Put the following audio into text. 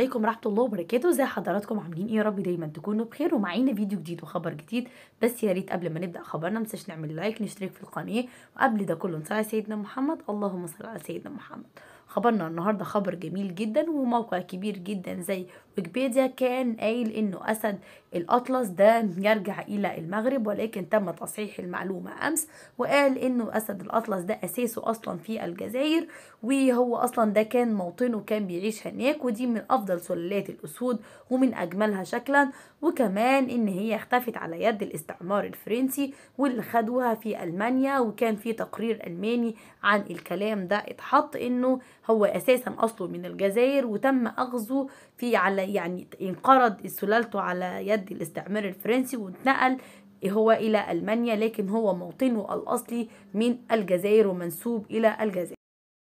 عليكم ورحمة الله وبركاته زي حضراتكم عاملين ايه يا رب دايما تكونوا بخير ومعانا فيديو جديد وخبر جديد بس يا ريت قبل ما نبدا خبرنا ما تنساش نعمل لايك نشترك في القناه وقبل ده كله نصلي على سيدنا محمد اللهم صل على سيدنا محمد خبرنا النهارده خبر جميل جدا وموقع كبير جدا زي ويكيبيديا كان قايل انه اسد الأطلس ده يرجع إلى المغرب ولكن تم تصحيح المعلومة أمس وقال إنه أسد الأطلس ده أساسه أصلا في الجزائر وهو أصلا ده كان موطنه كان بيعيش هناك ودي من أفضل سلالات الأسود ومن أجملها شكلا وكمان إن هي اختفت على يد الاستعمار الفرنسي واللي خدوها في ألمانيا وكان في تقرير ألماني عن الكلام ده اتحط إنه هو أساسا أصله من الجزائر وتم أخذه في على يعني انقرض سلالته على يد امتد الاستعمار الفرنسي واتنقل هو إلى ألمانيا لكن هو موطنه الأصلي من الجزائر ومنسوب إلى الجزائر